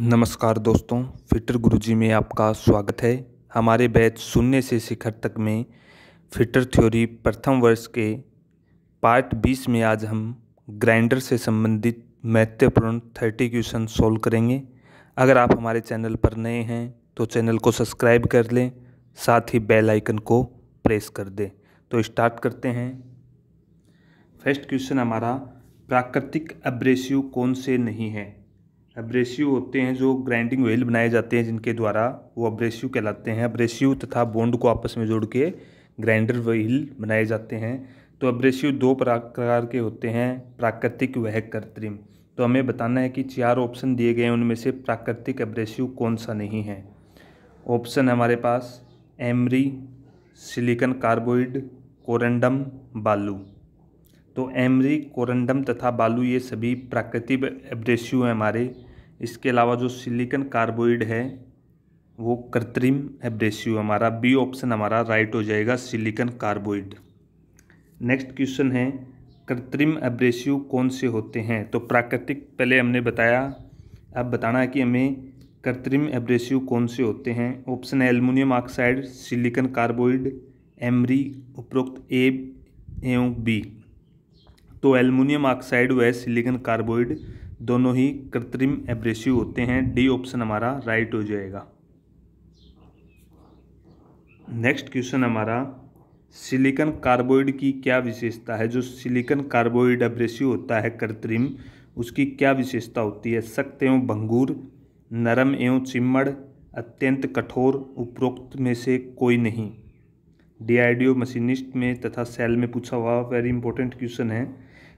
नमस्कार दोस्तों फिटर गुरुजी में आपका स्वागत है हमारे बैच शून्य से शिखर तक में फिटर थ्योरी प्रथम वर्ष के पार्ट बीस में आज हम ग्राइंडर से संबंधित महत्वपूर्ण थर्टी क्वेश्चन सॉल्व करेंगे अगर आप हमारे चैनल पर नए हैं तो चैनल को सब्सक्राइब कर लें साथ ही बेल आइकन को प्रेस कर दें तो स्टार्ट करते हैं फर्स्ट क्वेश्चन हमारा प्राकृतिक अब्रेसिव कौन से नहीं है एब्रेसिव होते हैं जो ग्राइंडिंग व्हील बनाए जाते हैं जिनके द्वारा वो अब्रेसिव कहलाते हैं अब्रेसिव तथा बोंड को आपस में जोड़ के ग्राइंडर व्हील बनाए जाते हैं तो अब्रेसिव दो प्रकार के होते हैं प्राकृतिक वह कृत्रिम तो हमें बताना है कि चार ऑप्शन दिए गए हैं उनमें से प्राकृतिक एब्रेसिव कौन सा नहीं है ऑप्शन हमारे पास एमरी सिलिकन कार्बोइड कोरेंडम बालू तो एमरी कोरेंडम तथा बालू ये सभी प्राकृतिक एब्रेसिव हैं हमारे इसके अलावा जो सिलिकन कार्बोइड है वो कृत्रिम एब्रेसिव हमारा बी ऑप्शन हमारा राइट हो जाएगा सिलिकन कार्बोइड नेक्स्ट क्वेश्चन है कृत्रिम एब्रेसिव कौन से होते हैं तो प्राकृतिक पहले हमने बताया अब बताना है कि हमें कृत्रिम एब्रेसिव कौन से होते हैं ऑप्शन है aluminium oxide silicon carbide emery उपरोक्त ए एवं बी तो एल्युमिनियम ऑक्साइड व सिलिकन कार्बोइड दोनों ही कृत्रिम एब्रेसिव होते हैं डी ऑप्शन हमारा राइट हो जाएगा नेक्स्ट क्वेश्चन हमारा सिलिकन कार्बोइड की क्या विशेषता है जो सिलिकन कार्बोइड एब्रेसिव होता है कृत्रिम उसकी क्या विशेषता होती है सख्त एवं भंगूर नरम एवं चिम्मड़ अत्यंत कठोर उपरोक्त में से कोई नहीं डीआरडीओ मशीनिस्ट में तथा सेल में पूछा हुआ वेरी इंपॉर्टेंट क्वेश्चन है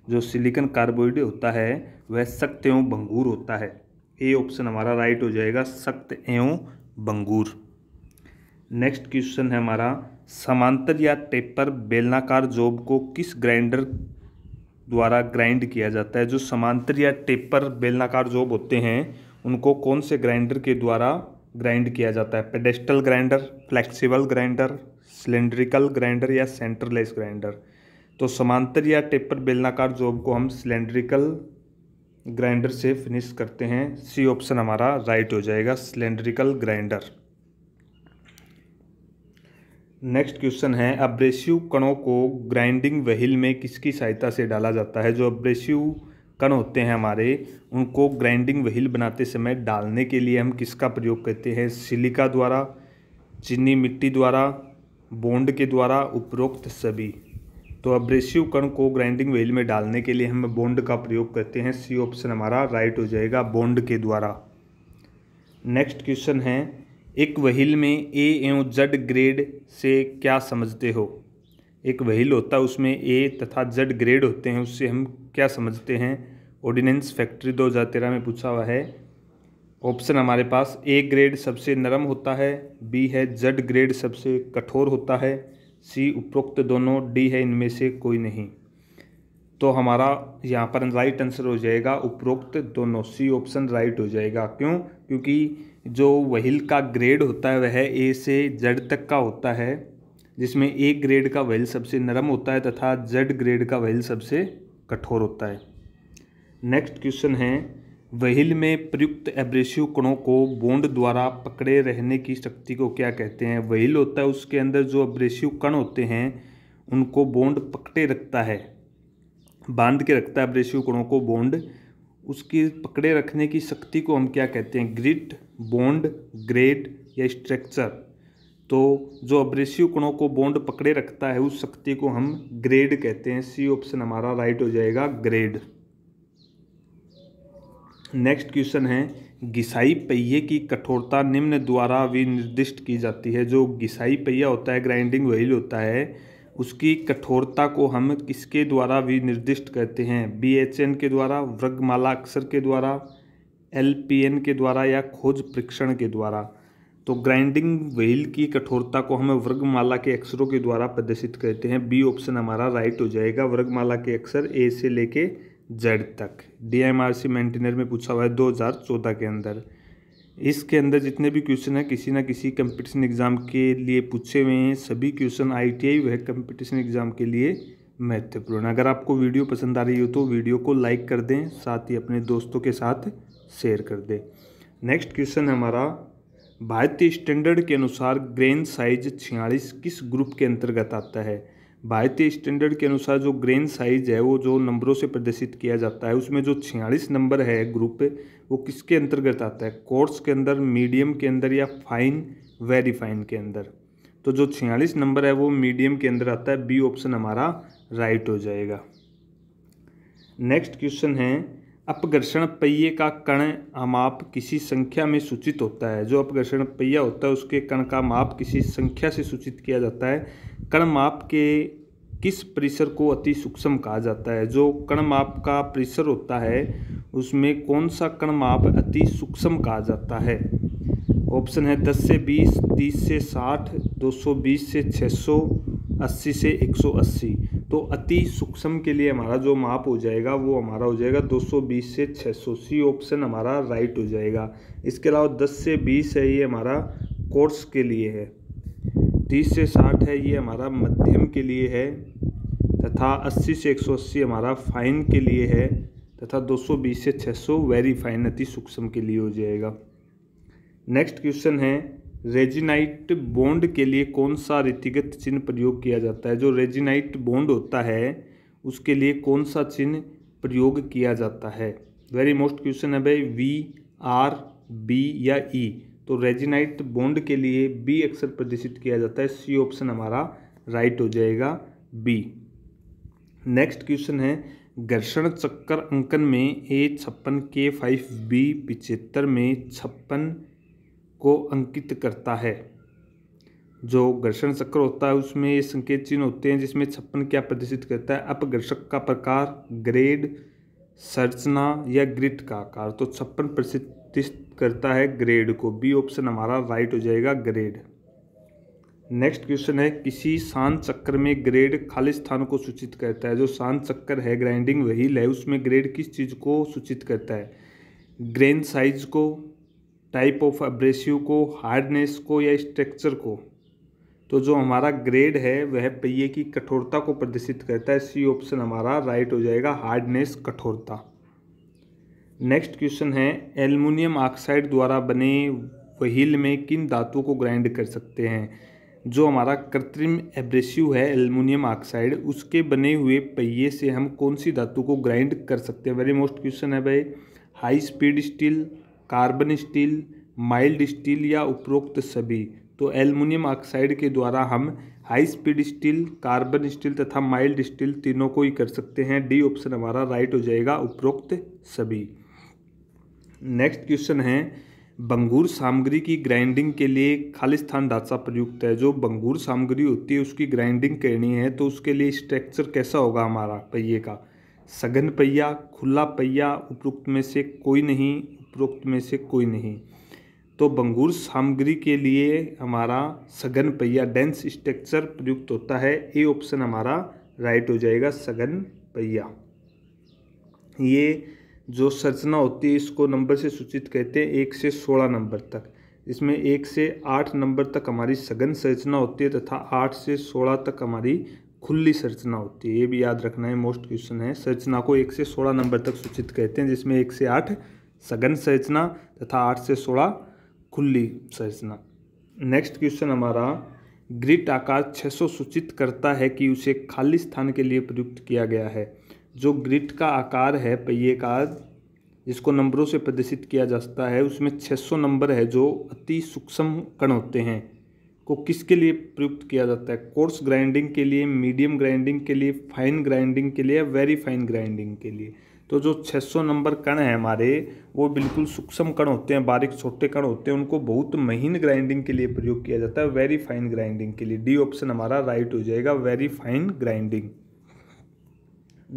जो सिलिकन कार्बोइड होता है वह सख्त एवं भंगूर होता है ए ऑप्शन हमारा राइट हो जाएगा सख्त एवं भंगूर नेक्स्ट क्वेश्चन है हमारा समांतर या टेपर बेलनाकार जॉब को किस ग्राइंडर द्वारा ग्राइंड किया जाता है जो समांतर या टेपर बेलनाकार जॉब होते हैं उनको कौन से ग्राइंडर के द्वारा ग्राइंड किया जाता है pedestal grinder flexible grinder cylindrical grinder या सेंटरलेस ग्राइंडर तो समांतर या टेपर बेलनाकार जॉब को हम सिलेंड्रिकल ग्राइंडर से फिनिश करते हैं सी ऑप्शन हमारा राइट हो जाएगा सिलेंड्रिकल ग्राइंडर नेक्स्ट क्वेश्चन है अब्रेसिव कणों को ग्राइंडिंग व्हील में किसकी सहायता से डाला जाता है जो अब्रेसिव कण होते हैं हमारे उनको ग्राइंडिंग व्हील बनाते समय डालने के लिए हम किसका प्रयोग करते हैं सिलिका द्वारा चीनी मिट्टी द्वारा बोंड के द्वारा उपरोक्त सभी तो अब्रेसिव कण को ग्राइंडिंग व्हील में डालने के लिए हम बोंड का प्रयोग करते हैं सी ऑप्शन हमारा राइट हो जाएगा बोंड के द्वारा नेक्स्ट क्वेश्चन है एक वहील में ए एवं जड ग्रेड से क्या समझते हो एक वहील होता है उसमें ए तथा जड ग्रेड होते हैं उससे हम क्या समझते हैं ऑर्डिनेंस फैक्ट्री दो हज़ार तेरह में पूछा हुआ है ऑप्शन हमारे पास ए ग्रेड सबसे नरम होता है बी है जड ग्रेड सबसे कठोर होता है सी उपरोक्त दोनों डी है इनमें से कोई नहीं तो हमारा यहाँ पर राइट आंसर हो जाएगा उपरोक्त दोनों सी ऑप्शन राइट हो जाएगा क्यों क्योंकि जो वहील का ग्रेड होता है वह ए से जेड तक का होता है जिसमें ए ग्रेड का वहील सबसे नरम होता है तथा जेड ग्रेड का वहील सबसे कठोर होता है नेक्स्ट क्वेश्चन है वहील में प्रयुक्त एब्रेसिव कणों को बोंड द्वारा पकड़े रहने की शक्ति को क्या कहते हैं वहील होता है उसके अंदर जो एब्रेसिव कण होते हैं उनको बोंड पकड़े रखता है बांध के रखता है एब्रेसिव कणों को बोंड उसकी पकड़े रखने की शक्ति को हम क्या कहते हैं ग्रिट बोंड ग्रेड या स्ट्रक्चर तो जो अब्रेसिव कणों को बोंड पकड़े रखता है उस शक्ति को हम ग्रेड कहते हैं सी ऑप्शन हमारा राइट हो जाएगा ग्रेड नेक्स्ट क्वेश्चन है घिसाई पहिए की कठोरता निम्न द्वारा विनिर्दिष्ट की जाती है जो घिसाई पहिया होता है ग्राइंडिंग व्हील होता है उसकी कठोरता को हम किसके द्वारा विनिर्दिष्ट करते हैं बी एच एन के द्वारा वर्गमाला अक्षर के द्वारा एल पी एन के द्वारा या खोज परीक्षण के द्वारा तो ग्राइंडिंग व्हील की कठोरता को हम वर्गमाला के अक्षरों के द्वारा प्रदर्शित करते हैं बी ऑप्शन हमारा राइट हो जाएगा वर्गमाला के अक्षर ए से लेके जेड तक डीएमआरसी मेंटेनर में पूछा हुआ है 2014 के अंदर इसके अंदर जितने भी क्वेश्चन हैं किसी ना किसी कंपटीशन एग्ज़ाम के लिए पूछे हुए हैं सभी क्वेश्चन आईटीआई वह कंपटीशन एग्ज़ाम के लिए महत्वपूर्ण अगर आपको वीडियो पसंद आ रही हो तो वीडियो को लाइक कर दें साथ ही अपने दोस्तों के साथ शेयर कर दें नेक्स्ट क्वेश्चन हमारा भारतीय स्टैंडर्ड के अनुसार ग्रेन साइज छियालीस किस ग्रुप के अंतर्गत आता है भारतीय स्टैंडर्ड के अनुसार जो ग्रेन साइज है वो जो नंबरों से प्रदर्शित किया जाता है उसमें जो छियालीस नंबर है ग्रुप वो किसके अंतर्गत आता है कोर्स के अंदर मीडियम के अंदर या फाइन वेरी फाइन के अंदर तो जो छियालीस नंबर है वो मीडियम के अंदर आता है बी ऑप्शन हमारा राइट हो जाएगा नेक्स्ट क्वेश्चन है अपघर्षण पहिए का कण माप किसी संख्या में सूचित होता है जो अपघर्षण पहिया होता है उसके कण का माप किसी संख्या से सूचित किया जाता है कण माप के किस परिसर को अति सूक्ष्म कहा जाता है जो कण माप का परिसर होता है उसमें कौन सा कण माप अति सूक्ष्म कहा जाता है ऑप्शन है 10 से 20, 30 से 60, 220 से सौ अस्सी से 180 तो अति सूक्ष्म के लिए हमारा जो माप हो जाएगा वो हमारा हो जाएगा 220 से 600 सी ऑप्शन हमारा राइट हो जाएगा इसके अलावा 10 से 20 है ये हमारा कोर्स के लिए है 30 से 60 है ये हमारा मध्यम के लिए है तथा 80 से 180 हमारा फाइन के लिए है तथा 220 से 600 वेरी फाइन अति सूक्ष्म के लिए हो जाएगा नेक्स्ट क्वेश्चन है रेजिनाइट बॉन्ड के लिए कौन सा रीतिगत चिन्ह प्रयोग किया जाता है जो रेजिनाइट बॉन्ड होता है उसके लिए कौन सा चिन्ह प्रयोग किया जाता है वेरी मोस्ट क्वेश्चन है भाई वी आर बी या ई e. तो रेजिनाइट बॉन्ड के लिए बी अक्सर प्रदर्शित किया जाता है सी ऑप्शन हमारा राइट हो जाएगा बी नेक्स्ट क्वेश्चन है घर्षण चक्कर अंकन में ए छप्पन के फाइव बी पिचहत्तर में छप्पन को अंकित करता है जो घर्षण चक्र होता है उसमें ये संकेत चिन्ह होते हैं जिसमें छप्पन क्या प्रदर्शित करता है अपघर्षक का प्रकार ग्रेड संरचना या ग्रिड का आकार तो छप्पन प्रतिशत करता है ग्रेड को बी ऑप्शन हमारा राइट हो जाएगा ग्रेड नेक्स्ट क्वेश्चन है किसी शांत चक्र में ग्रेड खाली स्थान को सूचित करता है जो शांत चक्कर है ग्राइंडिंग व्हील है उसमें ग्रेड किस चीज़ को सूचित करता है ग्रेन साइज को टाइप ऑफ एब्रेसिव को हार्डनेस को या स्ट्रक्चर को तो जो हमारा ग्रेड है वह पहिए की कठोरता को प्रदर्शित करता है सी ऑप्शन हमारा राइट हो जाएगा हार्डनेस कठोरता नेक्स्ट क्वेश्चन है एल्युमिनियम ऑक्साइड द्वारा बने व्हील में किन धातुओं को ग्राइंड कर सकते हैं जो हमारा कृत्रिम एब्रेसिव है एल्युमिनियम ऑक्साइड उसके बने हुए पहिए से हम कौन सी धातु को ग्राइंड कर सकते हैं वेरी मोस्ट क्वेश्चन है भाई high speed steel carbon steel mild steel या उपरोक्त सभी तो एल्युमिनियम ऑक्साइड के द्वारा हम high speed steel carbon steel तथा माइल्ड स्टील तीनों को ही कर सकते हैं डी ऑप्शन हमारा राइट हो जाएगा उपरोक्त सभी नेक्स्ट क्वेश्चन है बंगूर सामग्री की ग्राइंडिंग के लिए खालिस्तान ढांचा प्रयुक्त है जो बंगूर सामग्री होती है उसकी ग्राइंडिंग करनी है तो उसके लिए स्ट्रक्चर कैसा होगा हमारा पहिए का सघन पहिया खुला पहिया उपरोक्त में से कोई नहीं उपरोक्त में से कोई नहीं तो बंगूर सामग्री के लिए हमारा सघन पहिया डेंस स्ट्रक्चर प्रयुक्त होता है ए ऑप्शन हमारा राइट हो जाएगा सघन पहिया ये जो संरचना होती है इसको नंबर से सूचित कहते हैं एक से सोलह नंबर तक इसमें एक से आठ नंबर तक हमारी सघन संरचना होती है तथा आठ से सोलह तक हमारी खुली संरचना होती है ये भी याद रखना है मोस्ट क्वेश्चन है संरचना को एक से सोलह नंबर तक सूचित कहते हैं जिसमें एक से आठ सघन संरचना तथा आठ से सोलह खुली संरचना नेक्स्ट क्वेश्चन हमारा ग्रिट आकार 600 सूचित करता है कि उसे खाली स्थान के लिए प्रयुक्त किया गया है जो ग्रिट का आकार है पहिए का जिसको नंबरों से प्रदर्शित किया जाता है उसमें 600 नंबर है जो अति सूक्ष्म कण होते हैं को किसके लिए प्रयुक्त किया जाता है कोर्स ग्राइंडिंग के लिए मीडियम ग्राइंडिंग के लिए फाइन ग्राइंडिंग के लिए वेरी फाइन ग्राइंडिंग के लिए तो जो 600 नंबर कण हैं हमारे वो बिल्कुल सूक्ष्म कण होते हैं बारीक छोटे कण होते हैं उनको बहुत महीन ग्राइंडिंग के लिए प्रयोग किया जाता है वेरी फाइन ग्राइंडिंग के लिए डी ऑप्शन हमारा राइट हो जाएगा very fine grinding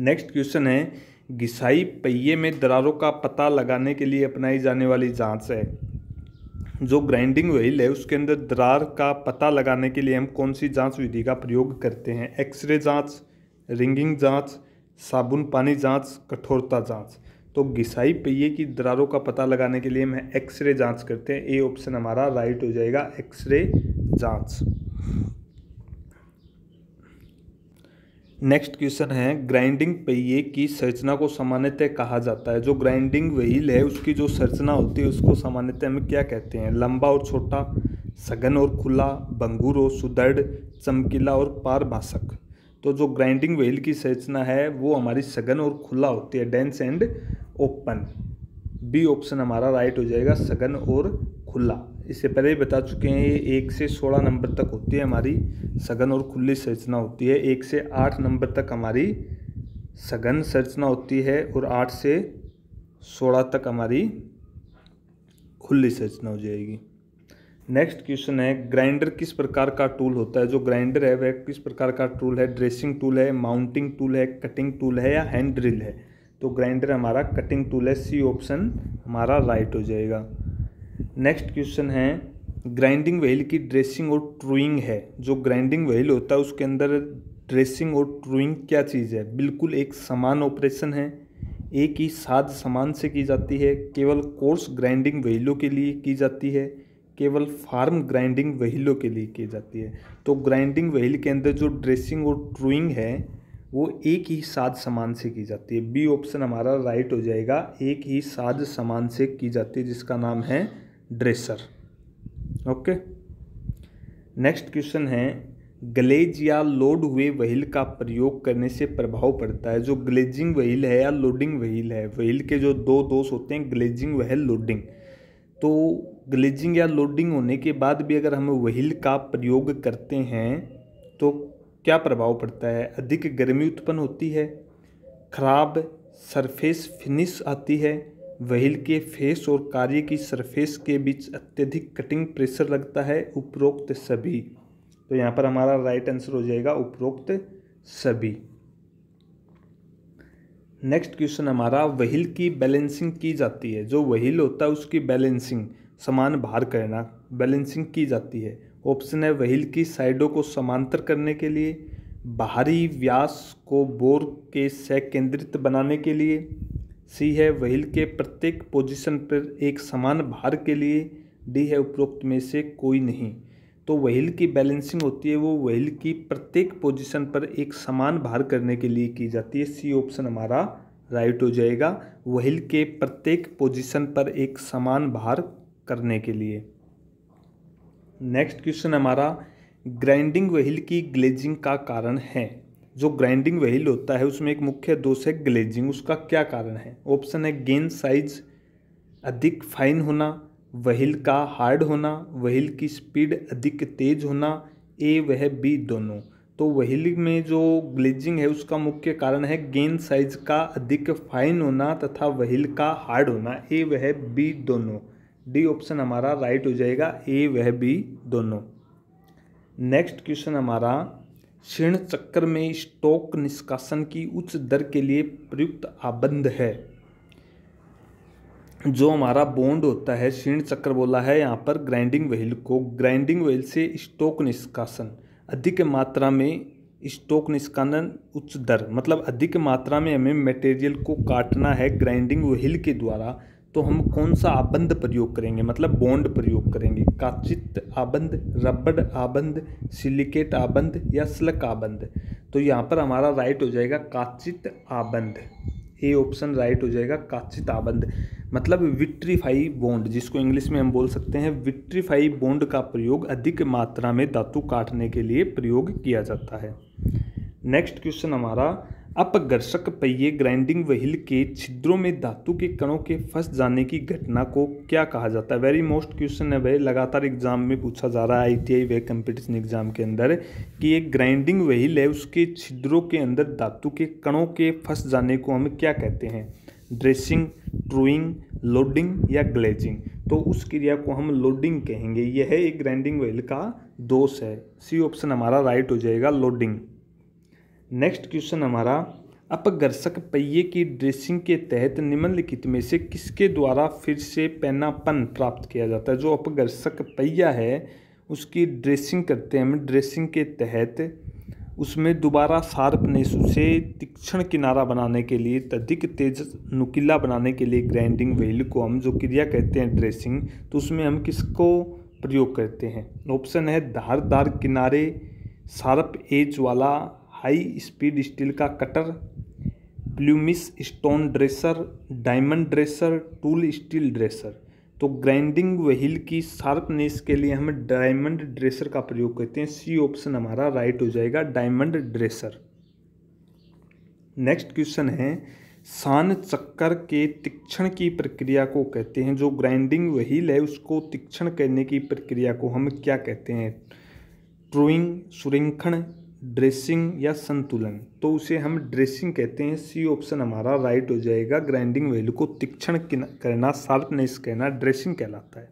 next question है घिसाई पहिए में दरारों का पता लगाने के लिए अपनाई जाने वाली जाँच है जो ग्राइंडिंग व्हील है उसके अंदर दरार का पता लगाने के लिए हम कौन सी जांच विधि का प्रयोग करते हैं एक्सरे जांच रिंगिंग जांच साबुन पानी जांच कठोरता जांच तो घिसाई पहिए की दरारों का पता लगाने के लिए मैं एक्सरे जांच करते हैं ए ऑप्शन हमारा राइट हो जाएगा एक्सरे जांच नेक्स्ट क्वेश्चन है ग्राइंडिंग पहिए की संरचना को सामान्यतः कहा जाता है जो ग्राइंडिंग व्हील है उसकी जो संरचना होती है उसको सामान्यतः हम क्या कहते हैं लंबा और छोटा सघन और खुला बंगूर और सुदृढ़ चमकीला और पारभाषक तो जो ग्राइंडिंग व्हील की संरचना है वो हमारी सघन और खुला होती है dense and open B option हमारा राइट हो जाएगा सघन और खुला इससे पहले ही बता चुके हैं ये एक से सोलह नंबर तक होती है हमारी सघन और खुली संरचना होती है एक से आठ नंबर तक हमारी सघन संरचना होती है और आठ से सोलह तक हमारी खुली संरचना हो जाएगी नेक्स्ट क्वेश्चन है ग्राइंडर किस प्रकार का टूल होता है जो ग्राइंडर है वह किस प्रकार का टूल है ड्रेसिंग टूल है माउंटिंग टूल है कटिंग टूल है या हैंड ड्रिल है तो ग्राइंडर हमारा कटिंग टूल है सी ऑप्शन हमारा राइट हो जाएगा नेक्स्ट क्वेश्चन है ग्राइंडिंग व्हील की ड्रेसिंग और ट्रूइंग है जो ग्राइंडिंग व्हील होता है उसके अंदर ड्रेसिंग और ट्रूइंग क्या चीज़ है बिल्कुल एक समान ऑपरेशन है एक ही साथ समान से की जाती है केवल कोर्स ग्राइंडिंग व्हीलों के लिए की जाती है केवल फार्म ग्राइंडिंग वहीलों के लिए की जाती है तो ग्राइंडिंग वहील के अंदर जो ड्रेसिंग और ट्रूइंग है वो एक ही साज सामान से की जाती है बी ऑप्शन हमारा राइट हो जाएगा एक ही साज सामान से की जाती है जिसका नाम है ड्रेसर ओके नेक्स्ट क्वेश्चन है ग्लेज या लोड हुए वहील का प्रयोग करने से प्रभाव पड़ता है जो ग्लेजिंग वहील है या लोडिंग वहील है वहील के जो दो दोष होते हैं ग्लेजिंग वह लोडिंग तो ग्लेजिंग या लोडिंग होने के बाद भी अगर हम व्हील का प्रयोग करते हैं तो क्या प्रभाव पड़ता है अधिक गर्मी उत्पन्न होती है खराब सरफेस फिनिश आती है व्हील के फेस और कार्य की सरफेस के बीच अत्यधिक कटिंग प्रेशर लगता है उपरोक्त सभी तो यहाँ पर हमारा राइट आंसर हो जाएगा उपरोक्त सभी नेक्स्ट क्वेश्चन हमारा व्हील की बैलेंसिंग की जाती है जो व्हील होता है उसकी बैलेंसिंग समान भार करना बैलेंसिंग की जाती है ऑप्शन है व्हील की साइडों को समांतर करने के लिए बाहरी व्यास को बोर के केंद्रित बनाने के लिए सी है व्हील के प्रत्येक पोजीशन पर एक समान भार के लिए डी है उपरोक्त में से कोई नहीं तो व्हील की बैलेंसिंग होती है वो व्हील की प्रत्येक पोजीशन पर एक समान भार करने के लिए की जाती है सी ऑप्शन हमारा राइट हो जाएगा व्हील के प्रत्येक पोजीशन पर एक समान भार करने के लिए नेक्स्ट क्वेश्चन हमारा ग्राइंडिंग व्हील की ग्लेजिंग का कारण है जो ग्राइंडिंग व्हील होता है उसमें एक मुख्य दोष है ग्लेजिंग उसका क्या कारण है ऑप्शन है गेंद साइज अधिक फाइन होना व्हील का हार्ड होना व्हील की स्पीड अधिक तेज होना ए वह बी दोनों तो व्हील में जो ग्लेजिंग है उसका मुख्य कारण है गेंद साइज का अधिक फाइन होना तथा व्हील का हार्ड होना ए वह बी दोनों डी ऑप्शन हमारा राइट हो जाएगा ए वह बी दोनों नेक्स्ट क्वेश्चन हमारा क्षीण चक्र में स्टॉक निष्कासन की उच्च दर के लिए प्रयुक्त आबंध है जो हमारा बॉन्ड होता है क्षीण चक्र बोला है यहाँ पर ग्राइंडिंग व्हील को ग्राइंडिंग व्हील से स्टॉक निष्कासन अधिक मात्रा में स्टॉक निष्कासन उच्च दर मतलब अधिक मात्रा में हमें मटेरियल को काटना है ग्राइंडिंग व्हील के द्वारा तो हम कौन सा आबंध प्रयोग करेंगे मतलब बॉन्ड प्रयोग करेंगे काचित आबंध रबड़ आबंध सिलिकेट आबंध या स्लक आबंध तो यहाँ पर हमारा राइट हो जाएगा काचित आबंध ए ऑप्शन राइट हो जाएगा काचित आबंध मतलब विट्रीफाई बॉन्ड जिसको इंग्लिश में हम बोल सकते हैं विट्रीफाई बॉन्ड का प्रयोग अधिक मात्रा में धातु काटने के लिए प्रयोग किया जाता है नेक्स्ट क्वेश्चन हमारा अपघर्षक पहिए ग्राइंडिंग व्हील के छिद्रों में धातु के कणों के फंस जाने की घटना को क्या कहा जाता है वेरी मोस्ट क्वेश्चन है वह लगातार एग्जाम में पूछा जा रहा है आईटीआई वे कंपटीशन एग्जाम के अंदर कि एक ग्राइंडिंग व्हील है उसके छिद्रों के अंदर धातु के कणों के फंस जाने को हम क्या कहते हैं ड्रेसिंग ट्रूइंग लोडिंग या ग्लेजिंग तो उस क्रिया को हम लोडिंग कहेंगे यह एक ग्राइंडिंग व्हील का दोष है सी ऑप्शन हमारा राइट हो जाएगा लोडिंग नेक्स्ट क्वेश्चन हमारा अपघर्षक पहिए की ड्रेसिंग के तहत निम्नलिखित में से किसके द्वारा फिर से पैनापन प्राप्त किया जाता है जो अपघर्षक पहिया है उसकी ड्रेसिंग करते हैं हम ड्रेसिंग के तहत उसमें दोबारा शार्पनेस उसे तीक्ष्ण किनारा बनाने के लिए तधिक तेज नुकीला बनाने के लिए ग्राइंडिंग व्हील को हम जो क्रिया कहते हैं ड्रेसिंग तो उसमें हम किसको प्रयोग करते हैं ऑप्शन है धारदार किनारे सार्प एज वाला हाई स्पीड स्टील का cutter pumice stone dresser diamond dresser tool steel dresser तो ग्राइंडिंग व्हील की शार्पनेस के लिए हम डायमंड ड्रेसर का प्रयोग करते हैं सी ऑप्शन हमारा राइट हो जाएगा डायमंड ड्रेसर नेक्स्ट क्वेश्चन है सान चक्कर के तीक्षण की प्रक्रिया को कहते हैं जो ग्राइंडिंग व्हील है उसको तीक्षण करने की प्रक्रिया को हम क्या कहते हैं ट्रोइंग सुरेखण ड्रेसिंग या संतुलन तो उसे हम ड्रेसिंग कहते हैं सी ऑप्शन हमारा राइट हो जाएगा ग्राइंडिंग वैल्यू को तीक्षण करना शार्पनेस कहना ड्रेसिंग कहलाता है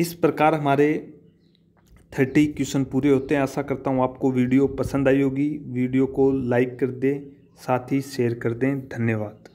इस प्रकार हमारे थर्टी क्वेश्चन पूरे होते हैं आशा करता हूँ आपको वीडियो पसंद आई होगी वीडियो को लाइक कर दें साथ ही शेयर कर दें धन्यवाद